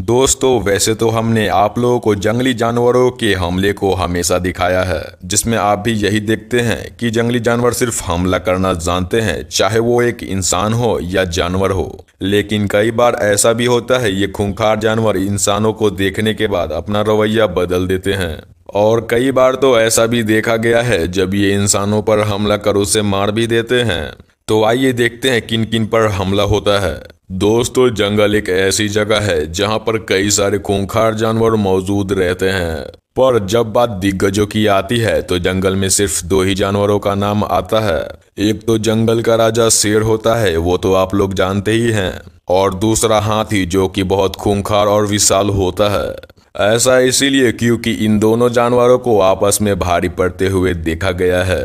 दोस्तों वैसे तो हमने आप लोगों को जंगली जानवरों के हमले को हमेशा दिखाया है जिसमें आप भी यही देखते हैं कि जंगली जानवर सिर्फ हमला करना जानते हैं चाहे वो एक इंसान हो या जानवर हो लेकिन कई बार ऐसा भी होता है ये खूंखार जानवर इंसानों को देखने के बाद अपना रवैया बदल देते हैं और कई बार तो ऐसा भी देखा गया है जब ये इंसानों पर हमला कर उसे मार भी देते हैं तो आइए देखते हैं किन किन पर हमला होता है दोस्तों जंगल एक ऐसी जगह है जहां पर कई सारे खूंखार जानवर मौजूद रहते हैं पर जब बात दिग्गजों की आती है तो जंगल में सिर्फ दो ही जानवरों का नाम आता है एक तो जंगल का राजा शेर होता है वो तो आप लोग जानते ही हैं और दूसरा हाथी जो कि बहुत खूंखार और विशाल होता है ऐसा इसीलिए क्योंकि इन दोनों जानवरों को आपस में भारी पड़ते हुए देखा गया है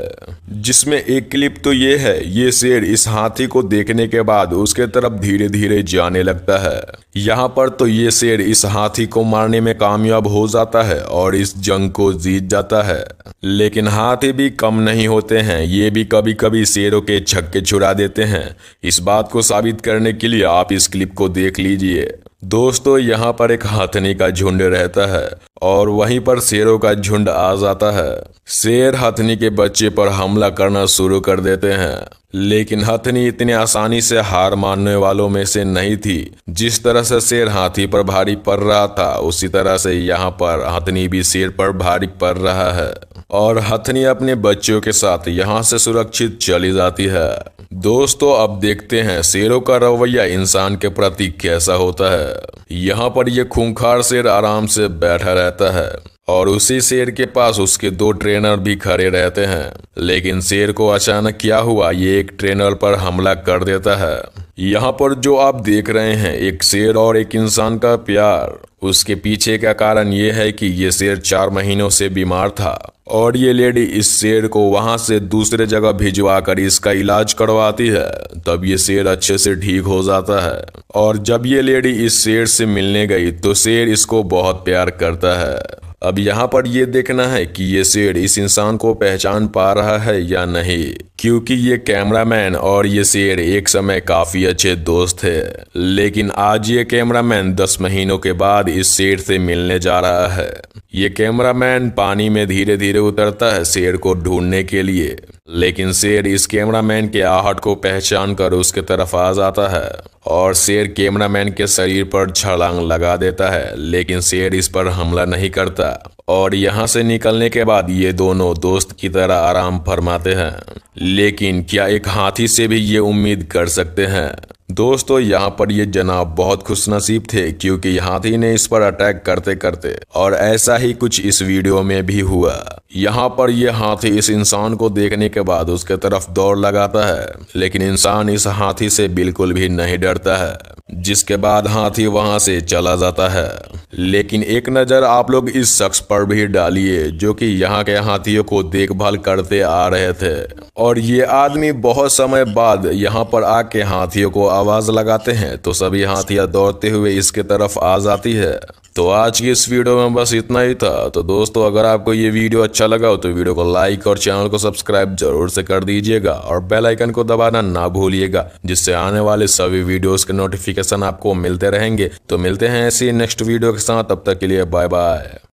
जिसमें एक क्लिप तो ये है ये शेर इस हाथी को देखने के बाद उसके तरफ धीरे धीरे जाने लगता है यहाँ पर तो ये शेर इस हाथी को मारने में कामयाब हो जाता है और इस जंग को जीत जाता है लेकिन हाथी भी कम नहीं होते हैं ये भी कभी कभी शेरों के छक्के छुड़ा देते हैं इस बात को साबित करने के लिए आप इस क्लिप को देख लीजिए दोस्तों यहाँ पर एक हथनी का झुंड रहता है और वहीं पर शेरों का झुंड आ जाता है शेर हथनी के बच्चे पर हमला करना शुरू कर देते हैं लेकिन हथनी इतनी आसानी से हार मानने वालों में से नहीं थी जिस तरह से शेर हाथी पर भारी पड़ रहा था उसी तरह से यहाँ पर हथनी भी शेर पर भारी पड़ रहा है और हथनी अपने बच्चों के साथ यहाँ से सुरक्षित चली जाती है दोस्तों अब देखते हैं शेरों का रवैया इंसान के प्रति कैसा होता है यहाँ पर यह खूंखार शेर आराम से बैठा रहता है और उसी शेर के पास उसके दो ट्रेनर भी खड़े रहते हैं लेकिन शेर को अचानक क्या हुआ ये एक ट्रेनर पर हमला कर देता है यहाँ पर जो आप देख रहे हैं एक शेर और एक इंसान का प्यार उसके पीछे का कारण ये है कि ये शेर चार महीनों से बीमार था और ये लेडी इस शेर को वहां से दूसरे जगह भिजवा कर इसका इलाज करवाती है तब ये शेर अच्छे से ठीक हो जाता है और जब ये लेडी इस शेर से मिलने गई तो शेर इसको बहुत प्यार करता है अब यहाँ पर ये देखना है कि ये शेर इस इंसान को पहचान पा रहा है या नहीं क्योंकि ये कैमरामैन और ये शेर एक समय काफ़ी अच्छे दोस्त थे लेकिन आज ये कैमरामैन दस महीनों के बाद इस शेर से मिलने जा रहा है ये कैमरामैन पानी में धीरे धीरे उतरता है शेर को ढूंढने के लिए लेकिन शेर इस कैमरामैन के आहट को पहचान कर उसके तरफ आ जाता है और शेर कैमरामैन के शरीर पर छलांग लगा देता है लेकिन शेर इस पर हमला नहीं करता और यहाँ से निकलने के बाद ये दोनों दोस्त की तरह आराम फरमाते हैं लेकिन क्या एक हाथी से भी ये उम्मीद कर सकते हैं दोस्तों यहाँ पर ये जनाब बहुत खुशनसीब थे क्योंकि हाथी ने इस पर अटैक करते करते और ऐसा ही कुछ इस वीडियो में भी हुआ यहाँ पर ये हाथी इस इंसान को देखने के बाद उसके तरफ दौड़ लगाता है लेकिन इंसान इस हाथी से बिल्कुल भी नहीं डरता है जिसके बाद हाथी वहां से चला जाता है लेकिन एक नज़र आप लोग इस शख्स पर भी डालिए जो कि यहाँ के हाथियों को देखभाल करते आ रहे थे और ये आदमी बहुत समय बाद यहाँ पर आके हाथियों को आवाज़ लगाते हैं तो सभी हाथियां दौड़ते हुए इसके तरफ आ जाती है तो आज की इस वीडियो में बस इतना ही था तो दोस्तों अगर आपको ये वीडियो अच्छा लगा हो तो वीडियो को लाइक और चैनल को सब्सक्राइब जरूर से कर दीजिएगा और बेल आइकन को दबाना ना भूलिएगा जिससे आने वाले सभी वीडियोस के नोटिफिकेशन आपको मिलते रहेंगे तो मिलते हैं ऐसी नेक्स्ट वीडियो के साथ तब तक के लिए बाय बाय